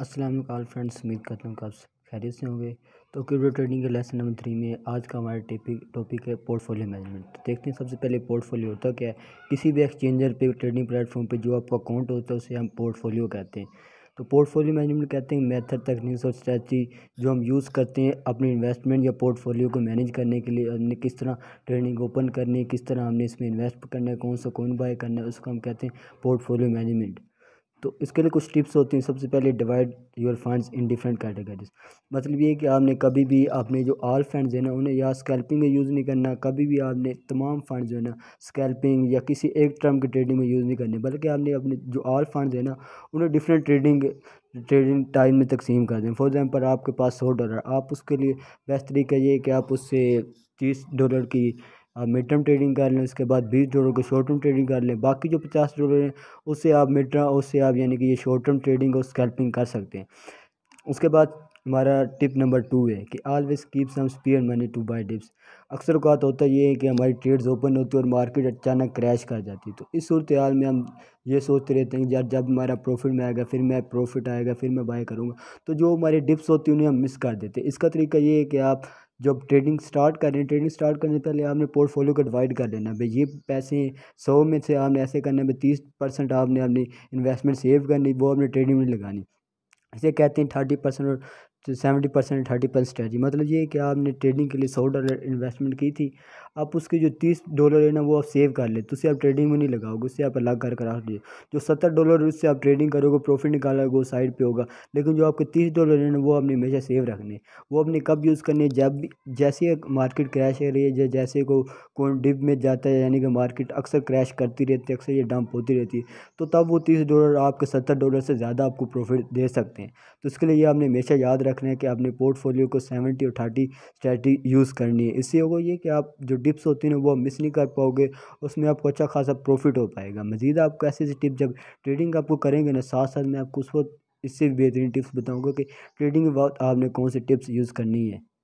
Aslam friends उम्मीद करता हूँ कि आप खैरियत से होंगे तो क्रिप्टो ट्रेडिंग के लेसन नंबर थ्री में आज का हमारा टॉपिक टॉपिक है पोर्टफोलियो मैनेजमेंट तो देखते हैं सबसे पहले पोर्टफोलियो होता क्या है किसी भी एक्सचेंजर पे ट्रेडिंग प्लेटफॉर्म पे जो आपका अकाउंट होता है उसे हम पोर्टफोलियो कहते हैं तो पोर्टफोलियो मैनेजमेंट कहते हैं मेथड तकनीक और स्ट्रैटी जो हम यूज़ करते हैं अपने इन्वेस्टमेंट या पोर्टफोलियो को मैनेज करने के लिए हमने किस तरह ट्रेडिंग ओपन करनी है किस तरह हमने इसमें इन्वेस्ट करना है कौन सा कौन बाय करना है उसको हम कहते हैं पोर्टफोलियो मैनेजमेंट तो इसके लिए कुछ टिप्स होती हैं सबसे पहले divide your funds in different categories मतलब ये कि आपने कभी भी आपने जो ऑल फंड्स है ना उन्हें या स्कैल्पिंग में यूज़ नहीं करना कभी भी आपने तमाम फंड्स जो है ना स्कैल्पिंग या किसी एक टर्म की ट्रेडिंग में यूज़ नहीं करने बल्कि आपने अपने जो ऑल फंड्स है ना उन्हें डिफरेंट ट्रेडिंग ट्रेडिंग टाइम में तकसीम कर दें फॉर एग्ज़ाम्पल आपके पास सौ डॉलर आप उसके लिए बेस्ट तरीका ये कि आप उससे तीस डॉलर की आप मिड टर्म ट्रेडिंग कर लें उसके बाद बीस डॉलर को शॉर्ट टर्म ट्रेडिंग कर लें बाकी जो पचास डॉलर हैं उससे आप मिड टर्म उससे आप यानी कि ये शॉर्ट टर्म ट्रेडिंग और स्कैल्पिंग कर सकते हैं उसके बाद हमारा टिप नंबर टू है कि always keep some spare money to buy dips अक्सर बात होता ये है कि हमारी ट्रेड्स ओपन होती है और मार्केट अचानक क्रैश कर जाती है तो इस सूरत हाल में हम ये सोचते रहते हैं कि यार जब हमारा प्रॉफिट में आएगा फिर मैं प्रॉफिट आएगा फिर मैं बाय करूँगा तो जो हमारी डिप्स होती है उन्हें हम मिस कर देते हैं इसका तरीका ये है कि आप जब ट्रेडिंग स्टार्ट कर रहे हैं ट्रेडिंग स्टार्ट करने से पहले आपने पोर्टफोलियो को डिवाइड कर लेना भाई ये पैसे सौ में से आपने ऐसे करना भाई तीस परसेंट आपने अपनी इन्वेस्टमेंट सेव करनी वो आपने ट्रेडिंग में लगानी इसे कहते हैं थर्टी परसेंट और तो सेवेंटी परसेंट थर्टी परसेंट स्ट्रैटी मतलब ये कि आपने ट्रेडिंग के लिए सौ डॉलर इन्वेस्टमेंट की थी आप उसके जो तीस डॉलर है ना वो आप सेव कर तो उसे आप ट्रेडिंग में नहीं लगाओगे उससे आप अलग कर कर दिए जो सत्तर डॉलर उससे आप ट्रेडिंग करोगे प्रॉफिट निकालोगे वो साइड पे होगा लेकिन जो आपके तीस डॉलर है ना वो आपने हमेशा सेव रखने वो आपने कब यूज़ करने जब जैसे मार्केट क्रैश कर रही है जैसे को कौन डिप में जाता है यानी कि मार्केट अक्सर क्रैश करती रहती है अक्सर ये डंप होती रहती है तो तब वो तीस डॉलर आपके सत्तर डॉलर से ज़्यादा आपको प्रॉफिट दे सकते हैं तो इसके लिए आपने हमेशा याद रख रखना है कि आपने पोर्टफोलियो को सेवेंटी और थर्टी स्ट्रैटी यूज़ करनी है इससे होगा ये कि आप जो डिप्स होती हैं वो आप मिस नहीं कर पाओगे उसमें आपको अच्छा खासा प्रॉफिट हो पाएगा मजीद आपको ऐसी ऐसी टिप जब ट्रेडिंग आपको करेंगे ना साथ साथ मैं आपको उस वक्त इससे बेहतरीन टिप्स बताऊँगा कि ट्रेडिंग के वक्त आपने कौन सी टिप्स यूज़ करनी है